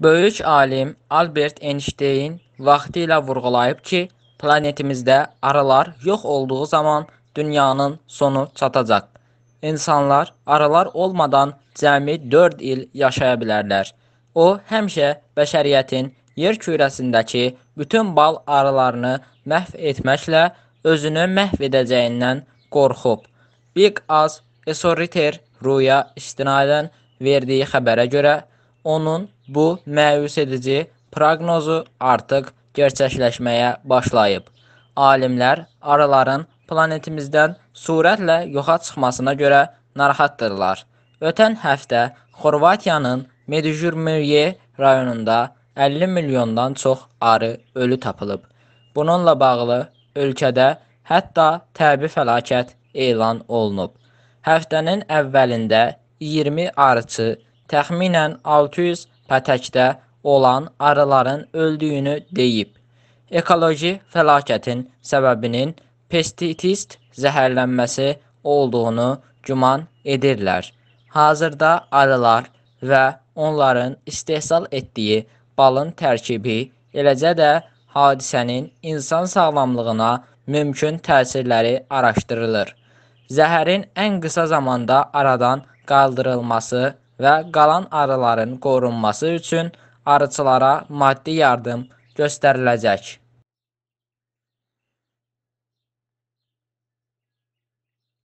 Böyük alim Albert Einstein vaxtilə vurğulayıb ki, planetimizdə arılar yox olduğu zaman dünyanın sonu çatacaq. İnsanlar arılar olmadan cəmi 4 il yaşaya bilərlər. O, həmişə bəşəriyyətin yer kürəsindəki bütün bal arılarını məhv etməklə özünü məhv edəcəyindən qorxub. Big Az Esoriter Ruya istinadən verdiyi xəbərə görə onun bu məyus edici proqnozu artıq gerçəkləşməyə başlayıb. Alimlər arıların planetimizdən sürətlə yoxa çıxmasına görə narahatdırlar. Ötən həftə Xorvatiyanın Medjugorje rayonunda 50 milyondan çox arı ölü tapılıb. Bununla bağlı ölkədə hətta təbii fəlakət elan olunub. Həftənin əvvəlində 20 arıçı təxminən 600 pətəkdə olan arıların öldüyünü deyib. Ekoloji fəlakətin səbəbinin pestisist zəhərlənməsi olduğunu güman edirlər. Hazırda arılar və onların istehsal etdiyi balın tərkibi, eləcə də hadisənin insan sağlamlığına mümkün təsirləri araşdırılır. Zəhərin ən qısa zamanda aradan qaldırılması və qalan arıların qorunması üçün arıçılara maddi yardım göstəriləcək.